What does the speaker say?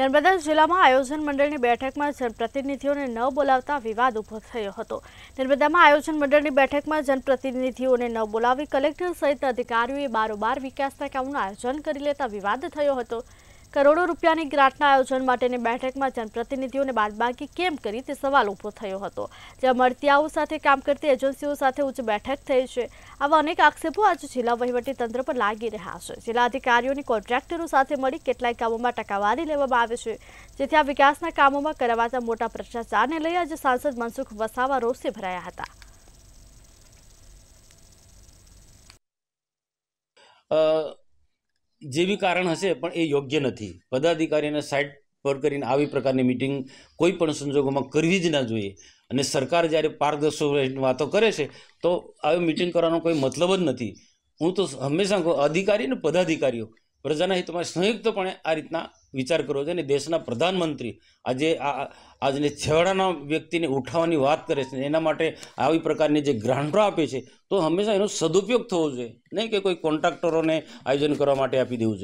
નર્મદા જિલ્લામાં આયોજન મંડળની બેઠકમાં જનપ્રતિનિધિઓને ન બોલાવતા વિવાદ ઊભો થયો હતો નર્મદામાં આયોજન મંડળની બેઠકમાં જનપ્રતિનિધિઓને ન બોલાવી કલેક્ટર સહિત અધિકારીઓએ બારોબાર વિકાસના કામનું આયોજન કરી લેતા વિવાદ થયો હતો કરોડો રૂપિયાની ગ્રાન્ટના આયોજન માટેની બેઠકમાં જનપ્રતિનિધિઓને બાદબાકી કેમ કરી તે સવાલ ઊભો થયો હતો જ્યાં મળતિયાઓ સાથે કામ કરતી એજન્સીઓ સાથે ઉચ્ચ બેઠક થઈ છે આવા અનેક આક્ષેપો આજે જિલ્લા તંત્ર પર લાગી રહ્યા છે જિલ્લા અધિકારીઓની કોન્ટ્રાક્ટરો સાથે મળી કેટલાય કામોમાં ટકાવારી લેવામાં આવે છે જેથી આ વિકાસના કામોમાં કરાવાતા મોટા ભ્રષ્ટાચારને લઈ આજે સાંસદ મનસુખ વસાવા રોષે ભરાયા હતા જે બી કારણ હશે પણ એ યોગ્ય નથી પદાધિકારીને સાઇટ પર કરીને આવી પ્રકારની મિટિંગ કોઈ પણ સંજોગોમાં કરવી જ ના જોઈએ અને સરકાર જ્યારે પારદર્શક વાતો કરે છે તો આવી મિટિંગ કરવાનો કોઈ મતલબ જ નથી હું તો હંમેશા કહું અધિકારી અને પદાધિકારીઓ પ્રજાના હિતમાં સંયુક્તપણે આ રીતના વિચાર કરવો જોઈએ અને દેશના પ્રધાનમંત્રી આજે આ આજને છેવાડાના વ્યક્તિને ઉઠાવવાની વાત કરે છે એના માટે આવી પ્રકારની જે ગ્રાન્ટો આપે છે તો હંમેશા એનો સદુપયોગ થવો જોઈએ નહીં કે કોઈ કોન્ટ્રાક્ટરોને આયોજન કરવા માટે આપી દેવું જોઈએ